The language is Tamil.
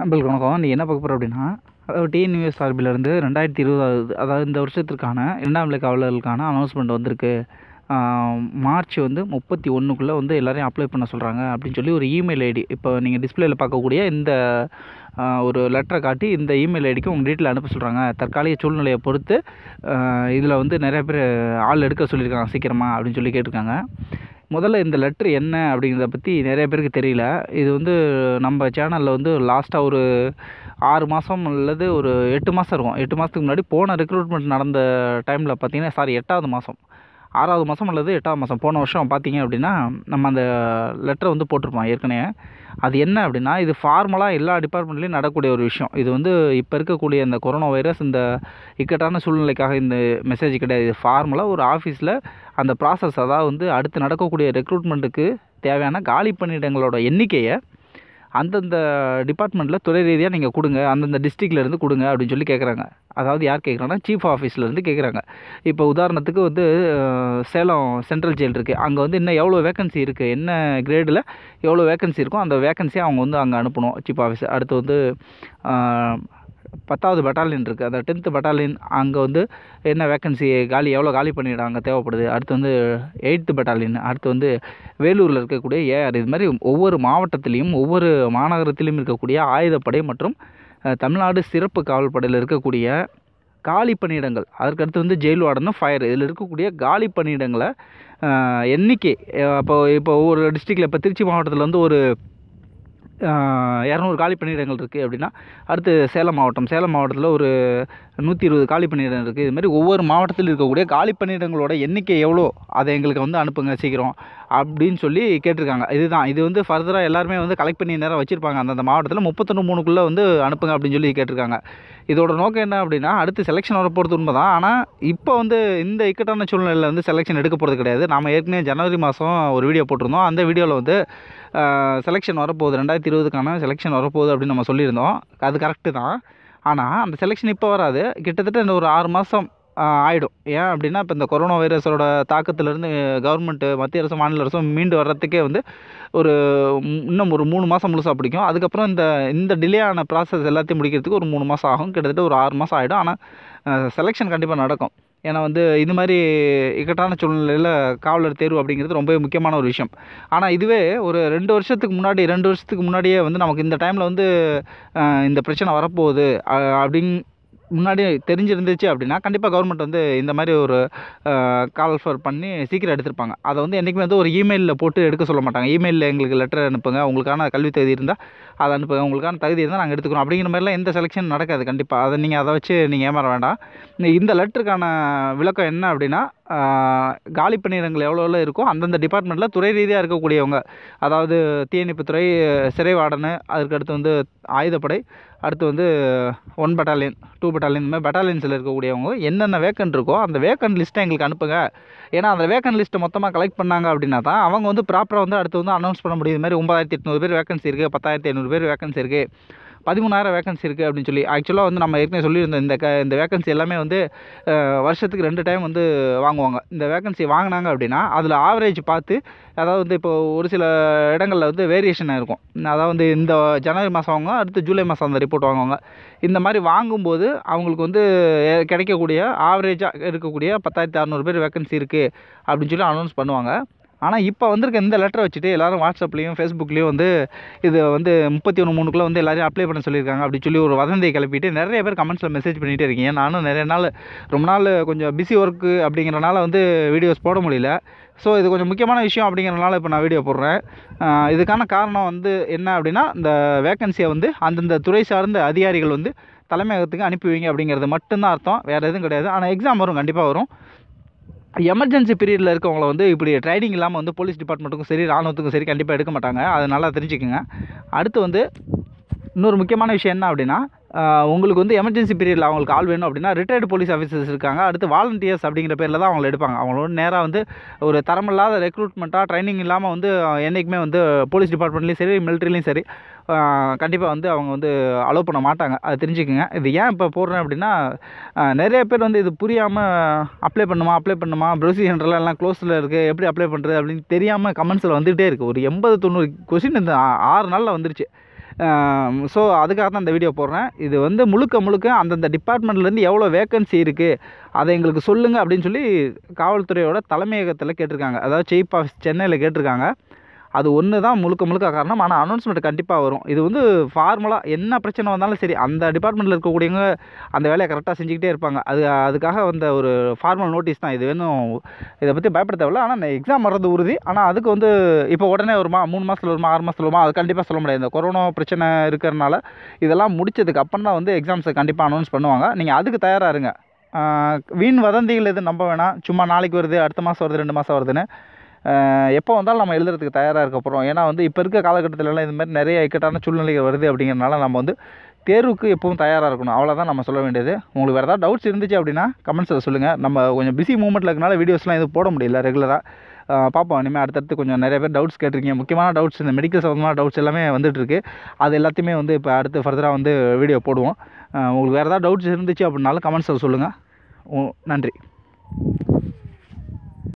நம்மளுக்கு வணக்கம் நீ என்ன பார்க்க போகிற அப்படின்னா அதாவது டிஎன்யூஎஸ் சார்பிலிருந்து ரெண்டாயிரத்தி இருபதாவது அதாவது இந்த வருஷத்திற்கான இரண்டாம் நிலை காவலர்களுக்கான அனௌன்ஸ்மெண்ட் வந்திருக்கு மார்ச் வந்து முப்பத்தி ஒன்றுக்குள்ளே வந்து எல்லோரையும் அப்ளை பண்ண சொல்கிறாங்க அப்படின்னு சொல்லி ஒரு இமெயில் ஐடி இப்போ நீங்கள் டிஸ்பிளேயில் பார்க்கக்கூடிய இந்த ஒரு லெட்டரை காட்டி இந்த இமெயில் ஐடிக்கு உங்கள் டீட்டெயில் அனுப்ப சொல்கிறாங்க தற்காலிக சூழ்நிலையை பொறுத்து இதில் வந்து நிறைய பேர் ஆள் எடுக்க சொல்லியிருக்காங்க சீக்கிரமாக அப்படின்னு சொல்லி கேட்டிருக்காங்க முதல்ல இந்த லெட்ரு என்ன அப்படிங்கிறத பற்றி நிறைய பேருக்கு தெரியல இது வந்து நம்ம சேனலில் வந்து லாஸ்ட்டாக ஒரு ஆறு மாதம் அல்லது ஒரு எட்டு மாதம் இருக்கும் எட்டு மாதத்துக்கு முன்னாடி போன ரெக்ரூட்மெண்ட் நடந்த டைமில் பார்த்தீங்கன்னா சாரி எட்டாவது மாதம் ஆறாவது மாதம் அல்லது எட்டாவது மாதம் போன வருஷம் பார்த்தீங்க அப்படின்னா நம்ம அந்த லெட்டரை வந்து போட்டிருப்போம் ஏற்கனவே அது என்ன அப்படின்னா இது ஃபார்மலாக எல்லா டிபார்ட்மெண்ட்லேயும் நடக்கக்கூடிய ஒரு விஷயம் இது வந்து இப்போ இருக்கக்கூடிய இந்த கொரோனா வைரஸ் இந்த இக்கட்டான சூழ்நிலைக்காக இந்த மெசேஜ் கிடையாது இது ஃபார்மலாக ஒரு ஆஃபீஸில் அந்த ப்ராசஸ் அதாவது வந்து அடுத்து நடக்கக்கூடிய ரெக்ரூட்மெண்ட்டுக்கு தேவையான காலி பணியிடங்களோட எண்ணிக்கையை அந்தந்த டிபார்ட்மெண்ட்டில் துறை ரீதியாக நீங்கள் கொடுங்க அந்தந்த டிஸ்ட்ரிக்ட்லேருந்து கொடுங்க அப்படின்னு சொல்லி கேட்குறாங்க அதாவது யார் கேட்குறாங்கன்னா சீஃப் ஆஃபீஸ்லேருந்து கேட்குறாங்க இப்போ உதாரணத்துக்கு வந்து சேலம் சென்ட்ரல் ஜெயில் இருக்குது அங்கே வந்து இன்னும் எவ்வளோ வேக்கன்சி இருக்குது என்ன கிரேடில் எவ்வளோ வேக்கன்சி இருக்கோ அந்த வேக்கன்சியை அவங்க வந்து அங்கே அனுப்பணும் சீஃப் ஆஃபீஸ் அடுத்து வந்து பத்தாவது பட்டாலியன் இருக்குது அந்த டென்த்து பட்டாலியன் அங்கே வந்து என்ன வேக்கன்சி காலி எவ்வளோ காலி பண்ணிடுறாங்க தேவைப்படுது அடுத்து வந்து எயித்து பட்டாலியன் அடுத்து வந்து வேலூரில் இருக்கக்கூடிய ஏஆர் இது மாதிரி ஒவ்வொரு மாவட்டத்திலையும் ஒவ்வொரு மாநகரத்திலையும் இருக்கக்கூடிய ஆயுதப்படை மற்றும் தமிழ்நாடு சிறப்பு காவல்படையில் இருக்கக்கூடிய காலி பணியிடங்கள் அதற்கடுத்து வந்து ஜெயில் வார்டன் ஃபயர் இதில் இருக்கக்கூடிய காலி பணியிடங்களை எண்ணிக்கை அப்போது இப்போ ஒவ்வொரு டிஸ்ட்ரிக்டில் இப்போ திருச்சி மாவட்டத்தில் வந்து ஒரு இரநூறு காலி பணியிடங்கள் இருக்குது அப்படின்னா அடுத்து சேலம் மாவட்டம் சேலம் மாவட்டத்தில் ஒரு நூற்றி இருபது காலி பணியிடம் இருக்குது இதுமாதிரி ஒவ்வொரு மாவட்டத்தில் இருக்கக்கூடிய காலி பணியிடங்களோட எண்ணிக்கை எவ்வளோ அதை எங்களுக்கு வந்து அனுப்புங்க சீக்கிரம் அப்படின்னு சொல்லி கேட்டிருக்காங்க இதுதான் இது வந்து ஃபர்தராக எல்லாருமே வந்து கலெக்ட் பண்ணி நேரம் வச்சுருப்பாங்க அந்தந்த மாவட்டத்தில் முப்பத்தொன்று மூணுக்குள்ளே வந்து அனுப்புங்க அப்படின்னு சொல்லி கேட்டிருக்காங்க இதோட நோக்கம் என்ன அப்படின்னா அடுத்து செலெக்ஷன் வர போகிறது உண்மை தான் ஆனால் இப்போ வந்து இந்த இக்கட்டான சூழ்நிலையில் வந்து செலெக்ஷன் எடுக்க போகிறது கிடையாது நாம் ஏற்கனவே ஜனவரி மாதம் ஒரு வீடியோ போட்டிருந்தோம் அந்த வீடியோவில் வந்து செலெக்ஷன் வரப்போகுது ரெண்டாயிரத்தி இருபதுக்கான செலெக்ஷன் வரப்போகுது அப்படின்னு நம்ம சொல்லியிருந்தோம் அது கரெக்டு தான் ஆனால் அந்த செலெக்ஷன் இப்போ வராது கிட்டத்தட்ட இந்த ஒரு ஆறு மாதம் ஆகிடும் ஏன் அப்படின்னா இப்போ இந்த கொரோனா வைரஸோட தாக்கத்துலேருந்து கவர்மெண்ட்டு மத்திய அரசும் மாநில அரசும் மீண்டு வர்றதுக்கே வந்து ஒரு இன்னும் ஒரு மூணு மாதம் முழுசாக பிடிக்கும் அதுக்கப்புறம் இந்த இந்த டிலே ஆன ப்ராசஸ் எல்லாத்தையும் முடிக்கிறதுக்கு ஒரு மூணு மாதம் ஆகும் கிட்டத்தட்ட ஒரு ஆறு மாதம் ஆகிடும் ஆனால் செலெக்ஷன் கண்டிப்பாக நடக்கும் ஏன்னா வந்து இது மாதிரி இக்கட்டான சூழ்நிலையில் காவலர் தேர்வு அப்படிங்கிறது ரொம்பவே முக்கியமான ஒரு விஷயம் ஆனால் இதுவே ஒரு ரெண்டு வருஷத்துக்கு முன்னாடி ரெண்டு வருஷத்துக்கு முன்னாடியே வந்து நமக்கு இந்த டைமில் வந்து இந்த பிரச்சனை வரப்போகுது அப்படின் முன்னாடி தெரிஞ்சிருந்துச்சு அப்படின்னா கண்டிப்பாக கவர்மெண்ட் வந்து இந்த மாதிரி ஒரு கால்ஃபர் பண்ணி சீக்கிரம் எடுத்திருப்பாங்க அதை வந்து என்றைக்குமே வந்து ஒரு இமெயிலில் போட்டு எடுக்க சொல்ல மாட்டாங்க இமெயிலில் எங்களுக்கு லெட்டர் அனுப்புங்க உங்களுக்கான கல்வி தகுதி இருந்தால் அதை அனுப்புங்க உங்களுக்கான தகுதி இருந்தால் நாங்கள் எடுத்துக்கிறோம் அப்படிங்கிற மாதிரிலாம் எந்த செலெக்ஷன் நடக்காது கண்டிப்பாக அதை நீங்கள் அதை வச்சு நீங்கள் ஏமாற வேண்டாம் இந்த லெட்டருக்கான விளக்கம் என்ன அப்படின்னா காலி பணியிடங்கள் எவ்வளோ எவ்வளோ இருக்கோ அந்தந்த டிபார்ட்மெண்ட்டில் துறை ரீதியாக இருக்கக்கூடியவங்க அதாவது தீயணைப்புத்துறை சிறை வார்டனு அதுக்கடுத்து வந்து ஆயுதப்படை அடுத்து வந்து ஒன் பட்டாலியன் டூ பட்டாலியன் இந்த மாதிரி பட்டாலியன்ஸில் இருக்கக்கூடியவங்க என்னென்ன வேக்கன்ட் இருக்கோ அந்த வேக்கன் லிஸ்ட்டை எங்களுக்கு அனுப்புங்க ஏன்னா அந்த வேக்கன் லிஸ்ட்டை மொத்தமாக கலெக்ட் பண்ணாங்க அப்படின்னா தான் அவங்க வந்து ப்ராப்பராக வந்து அடுத்து வந்து அனௌன்ஸ் பண்ண முடியும் இது மாதிரி ஒம்பதாயிரத்தி எட்நூறு பேர் வேக்கன்சி இருக்குது பத்தாயிரத்தி ஐநூறு பேர் வேக்கன்சி இருக்குது பதிமூணாயிரம் வேகன்சி இருக்குது அப்படின்னு சொல்லி ஆக்சுவலாக வந்து நம்ம ஏற்கனவே சொல்லியிருந்தோம் இந்த க இந்த வேகன்சி எல்லாமே வந்து வருஷத்துக்கு ரெண்டு டைம் வந்து வாங்குவாங்க இந்த வேகன்சி வாங்கினாங்க அப்படின்னா அதில் ஆவரேஜ் பார்த்து அதாவது வந்து இப்போது ஒரு சில இடங்களில் வந்து வேரியேஷன் இருக்கும் அதாவது வந்து இந்த ஜனவரி மாதம் வாங்குவாங்க அடுத்து ஜூலை மாதம் அந்த ரிப்போர்ட் வாங்குவாங்க இந்த மாதிரி வாங்கும்போது அவங்களுக்கு வந்து கிடைக்கக்கூடிய ஆவரேஜாக இருக்கக்கூடிய பத்தாயிரத்தி அறநூறு பேர் வேகன்சி இருக்குது அப்படின்னு சொல்லி அனௌன்ஸ் பண்ணுவாங்க ஆனால் இப்போ வந்திருக்க இந்த லெட்டரை வச்சுட்டு எல்லோரும் வாட்ஸ்அப்லேயும் ஃபேஸ்புக்லேயும் வந்து இது வந்து முப்பத்தி ஒன்று மூணுக்குள்ளே வந்து எல்லோரும் அப்ளை பண்ண சொல்லியிருக்காங்க அப்படி சொல்லி ஒரு வதந்தியை கிளப்பிட்டு நிறைய பேர் கமெண்ட்ஸில் மெசேஜ் பண்ணிகிட்டே இருக்கீங்க நானும் நிறைய நாள் ரொம்ப நாள் கொஞ்சம் பிஸி ஒர்க்கு அப்படிங்கிறனால வந்து வீடியோஸ் போட முடியல ஸோ இது கொஞ்சம் முக்கியமான விஷயம் அப்படிங்கிறனால இப்போ நான் வீடியோ போடுறேன் இதுக்கான காரணம் வந்து என்ன அப்படின்னா இந்த வேக்கன்சியை வந்து அந்தந்த துறை சார்ந்த அதிகாரிகள் வந்து தலைமையகத்துக்கு அனுப்பிவிங்க அப்படிங்கிறது மட்டும்தான் அர்த்தம் வேறு எதுவும் கிடையாது ஆனால் எக்ஸாம் வரும் கண்டிப்பாக வரும் எமர்ஜென்சி பீரியடில் இருக்கவங்கள வந்து இப்படி ட்ரைனிங் இல்லாமல் வந்து போலீஸ் டிபார்ட்மெண்ட்டுக்கும் சரி ராணுவத்துக்கும் சரி கண்டிப்பாக எடுக்க மாட்டாங்க அதை நல்லா தெரிஞ்சுக்கோங்க அடுத்து வந்து இன்னொரு முக்கியமான விஷயம் என்ன அப்படின்னா உங்களுக்கு வந்து எமர்ஜென்சி பீரியடில் அவங்களுக்கு ஆள் வேணும் அப்படின்னா ரிட்டையர்டு போலீஸ் ஆஃபீஸர்ஸ் இருக்காங்க அடுத்து வாலண்டியர்ஸ் அப்படிங்கிற பேரில் தான் அவங்கள எடுப்பாங்க அவங்களோட நேராக வந்து ஒரு தரமில்லாத ரெக்ரூட்மெண்ட்டாக ட்ரைனிங் இல்லாமல் வந்து என்றைக்குமே வந்து போலீஸ் டிபார்ட்மெண்ட்லேயும் சரி மிலிட்ரிலையும் சரி கண்டிப்பாக வந்து அவங்க வந்து அலோவ் பண்ண மாட்டாங்க அது தெரிஞ்சுக்கோங்க இது ஏன் இப்போ போடுறேன் அப்படின்னா நிறைய பேர் வந்து இது புரியாமல் அப்ளை பண்ணுமா அப்ளை பண்ணுமா ப்ரொசீஜர்லாம் எல்லாம் க்ளோஸில் இருக்குது எப்படி அப்ளை பண்ணுறது அப்படின்னு தெரியாமல் கமெண்ட்ஸில் வந்துகிட்டே இருக்குது ஒரு எண்பது தொண்ணூறு கொஷின் இந்த ஆறு நாளில் வந்துருச்சு ஸோ அதுக்காக தான் இந்த வீடியோ போடுறேன் இது வந்து முழுக்க முழுக்க அந்தந்த டிபார்ட்மெண்ட்லேருந்து எவ்வளோ வேக்கன்சி இருக்குது அதை எங்களுக்கு சொல்லுங்கள் அப்படின்னு சொல்லி காவல்துறையோட தலைமையகத்தில் கேட்டிருக்காங்க அதாவது சீஃப் ஆஃப் சென்னையில் கேட்டிருக்காங்க அது ஒன்று தான் முழுக்க முழுக்க காரணம் ஆனால் அனௌன்ஸ்மெண்ட் கண்டிப்பாக வரும் இது வந்து ஃபார்முலா என்ன பிரச்சனை வந்தாலும் சரி அந்த டிபார்ட்மெண்ட்டில் இருக்கக்கூடியவங்க அந்த வேலையை கரெக்டாக செஞ்சுக்கிட்டே இருப்பாங்க அது அதுக்காக வந்த ஒரு ஃபார்மல் நோட்டீஸ் தான் இது வேணும் இதை பற்றி பயப்பட தேவையில்ல ஆனால் எக்ஸாம் வர்றது உறுதி ஆனால் அதுக்கு வந்து இப்போ உடனே வருமா மூணு மாதத்தில் வருமா ஆறு மாதத்தில் வருமா அது கண்டிப்பாக சொல்ல முடியாது இந்த கொரோனா பிரச்சனை இருக்கிறனால இதெல்லாம் முடிச்சதுக்கு அப்புறம் தான் வந்து எக்ஸாம்ஸை கண்டிப்பாக அனௌன்ஸ் பண்ணுவாங்க நீங்கள் அதுக்கு தயாராக இருங்க வீண் வதந்திகள் எதுவும் நம்ப வேணாம் சும்மா நாளைக்கு வருது அடுத்த மாதம் வருது ரெண்டு மாதம் வருதுன்னு எப்போ வந்தாலும் நம்ம எழுதுறதுக்கு தயாராக இருக்க போகிறோம் ஏன்னா வந்து இப்போ இருக்க காலகட்டத்திலலாம் இது மாதிரி நிறைய இக்கட்டான சூழ்நிலைகள் வருது அப்படிங்கிறனால நம்ம வந்து தேர்வுக்கு எப்பவும் தயாராக இருக்கணும் அவ்வளோதான் நம்ம சொல்ல வேண்டியது உங்களுக்கு வேறு ஏதாவது டவுட்ஸ் இருந்துச்சு அப்படின்னா கமெண்ட்ஸில் சொல்லுங்கள் நம்ம கொஞ்சம் பிஸி மூமெண்ட்டில் இருக்கனால வீடியோஸ்லாம் எதுவும் போட முடியல ரெகுலராக பார்ப்போம் இனிமேல் அடுத்தடுத்து கொஞ்சம் நிறைய பேர் டவுட்ஸ் கேட்டிருக்கீங்க முக்கியமான டவுட்ஸ் இந்த மெடிக்கல் சம்மந்தமான டவுட்ஸ் எல்லாமே வந்துட்டுருக்கு அது எல்லாத்தையுமே வந்து இப்போ அடுத்து ஃபர்தராக வந்து வீடியோ போடுவோம் உங்களுக்கு வேறு ஏதாவது டவுட்ஸ் இருந்துச்சு அப்படின்னாலும் கமெண்ட்ஸில் சொல்லுங்கள் நன்றி